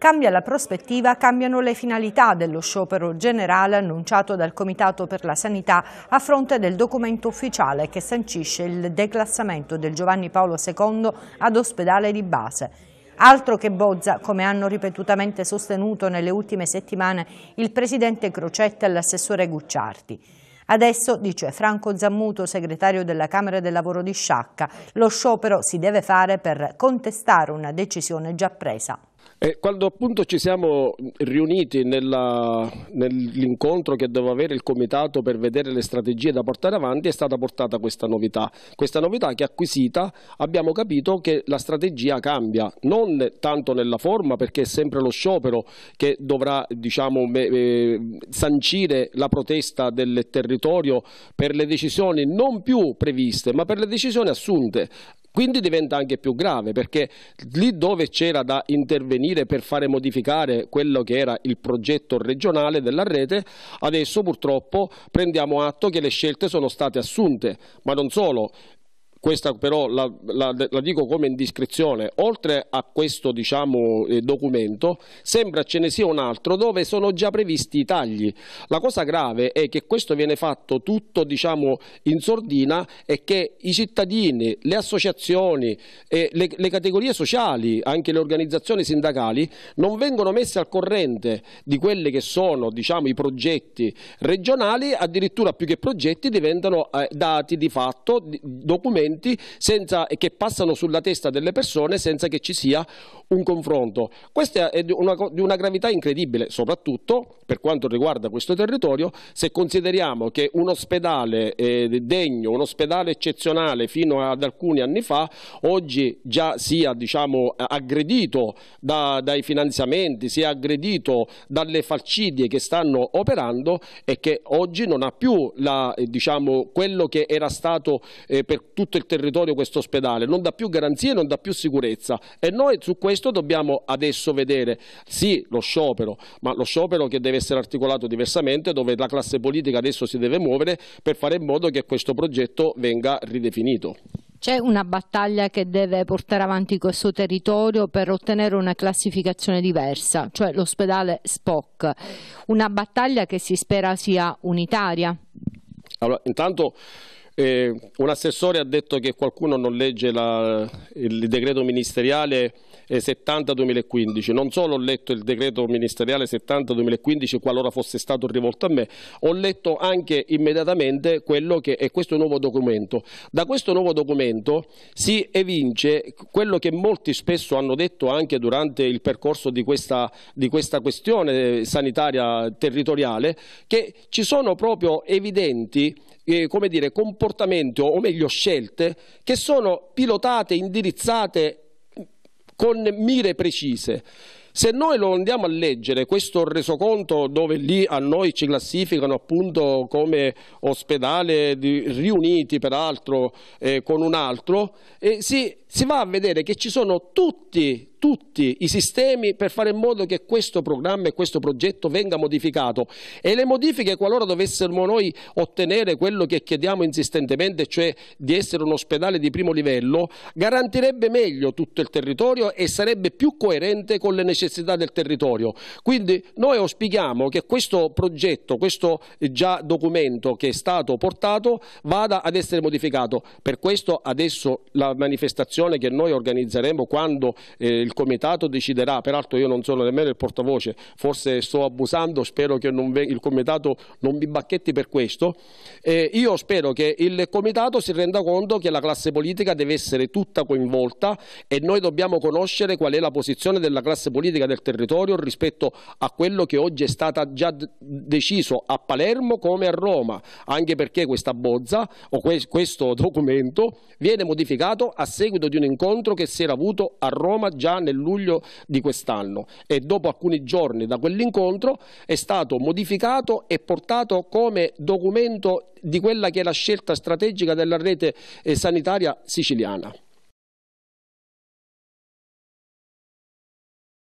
Cambia la prospettiva, cambiano le finalità dello sciopero generale annunciato dal Comitato per la Sanità a fronte del documento ufficiale che sancisce il declassamento del Giovanni Paolo II ad ospedale di base. Altro che Bozza, come hanno ripetutamente sostenuto nelle ultime settimane il presidente Crocetta e l'assessore Gucciardi. Adesso, dice Franco Zammuto, segretario della Camera del Lavoro di Sciacca, lo sciopero si deve fare per contestare una decisione già presa. E quando appunto ci siamo riuniti nell'incontro nell che doveva avere il comitato per vedere le strategie da portare avanti è stata portata questa novità, questa novità che acquisita abbiamo capito che la strategia cambia, non tanto nella forma perché è sempre lo sciopero che dovrà diciamo, eh, sancire la protesta del territorio per le decisioni non più previste ma per le decisioni assunte, quindi diventa anche più grave perché lì dove c'era da intervenire intervenire per fare modificare quello che era il progetto regionale della rete, adesso purtroppo prendiamo atto che le scelte sono state assunte, ma non solo, questa però la, la, la, dico come indiscrezione, oltre a questo diciamo, eh, documento sembra ce ne sia un altro dove sono già previsti i tagli. La cosa grave è che questo viene fatto tutto diciamo, in sordina e che i cittadini, le associazioni, eh, le, le, categorie sociali, anche le organizzazioni sindacali non vengono messe al corrente di quelli che sono diciamo, i progetti regionali, addirittura più che progetti diventano eh, dati di fatto, documenti avvenimenti senza, che passano sulla testa delle persone senza che ci sia un confronto. Questa è di una, di una gravità incredibile, soprattutto per quanto riguarda questo territorio, se consideriamo che un ospedale eh, degno, un ospedale eccezionale fino ad alcuni anni fa, oggi già sia diciamo, aggredito da, dai finanziamenti, sia aggredito dalle falcidie che stanno operando e che oggi non ha più la, diciamo, quello che era stato eh, per tutto il territorio questo ospedale, non dà più garanzie, non dà più sicurezza e noi su questo dobbiamo adesso vedere sì lo sciopero, ma lo sciopero che deve essere articolato diversamente dove la classe politica adesso si deve muovere per fare in modo che questo progetto venga ridefinito. C'è una battaglia che deve portare avanti questo territorio per ottenere una classificazione diversa, cioè l'ospedale SPOC, una battaglia che si spera sia unitaria. Allora, intanto eh, un assessore ha detto che qualcuno non legge la, il decreto ministeriale 70-2015, eh, non solo ho letto il decreto ministeriale 70-2015 qualora fosse stato rivolto a me, ho letto anche immediatamente quello che è questo nuovo documento. Da questo nuovo documento si evince quello che molti spesso hanno detto anche durante il percorso di questa, di questa questione sanitaria territoriale, che ci sono proprio evidenti eh, come dire, comportamenti comportamenti o meglio scelte che sono pilotate, indirizzate con mire precise. Se noi lo andiamo a leggere, questo resoconto dove lì a noi ci classificano appunto come ospedale di, riuniti peraltro eh, con un altro, eh, si, si va a vedere che ci sono tutti tutti i sistemi per fare in modo che questo programma e questo progetto venga modificato e le modifiche qualora dovessimo noi ottenere quello che chiediamo insistentemente, cioè di essere un ospedale di primo livello, garantirebbe meglio tutto il territorio e sarebbe più coerente con le necessità del territorio. Quindi noi auspichiamo che questo progetto, questo eh, già documento che è stato portato vada ad essere modificato. Per questo adesso la manifestazione che noi organizzeremo quando eh, il il comitato deciderà, peraltro io non sono nemmeno il portavoce, forse sto abusando, spero che il comitato non mi bacchetti per questo, eh, io spero che il comitato si renda conto che la classe politica deve essere tutta coinvolta e noi dobbiamo conoscere qual è la posizione della classe politica del territorio rispetto a quello che oggi è stato già deciso a Palermo come a Roma, anche perché questa bozza o questo documento viene modificato a seguito di un incontro che si era avuto a Roma già nel luglio di quest'anno e dopo alcuni giorni da quell'incontro è stato modificato e portato come documento di quella che è la scelta strategica della rete eh, sanitaria siciliana.